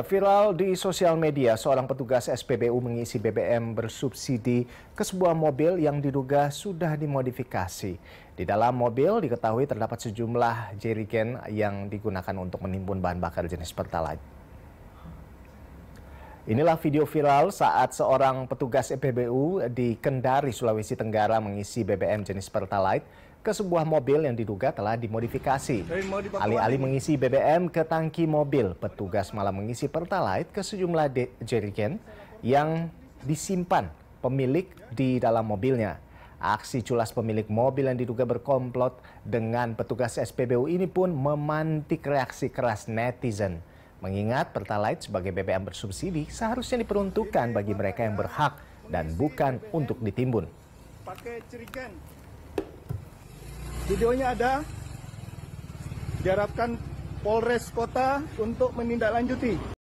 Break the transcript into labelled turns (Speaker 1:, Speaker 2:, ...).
Speaker 1: Viral di sosial media, seorang petugas SPBU mengisi BBM bersubsidi ke sebuah mobil yang diduga sudah dimodifikasi. Di dalam mobil diketahui terdapat sejumlah jerigen yang digunakan untuk menimbun bahan bakar jenis pertalite. Inilah video viral saat seorang petugas EPBU di Kendari, Sulawesi Tenggara mengisi BBM jenis Pertalite ke sebuah mobil yang diduga telah dimodifikasi. Alih-alih mengisi BBM ke tangki mobil, petugas malah mengisi Pertalite ke sejumlah jerigen yang disimpan pemilik di dalam mobilnya. Aksi culas pemilik mobil yang diduga berkomplot dengan petugas SPBU ini pun memantik reaksi keras netizen. Mengingat Pertalite sebagai BBM bersubsidi seharusnya diperuntukkan bagi mereka yang berhak dan bukan untuk ditimbun.
Speaker 2: Pakai cerikan. Videonya ada. Diharapkan Polres Kota untuk menindaklanjuti.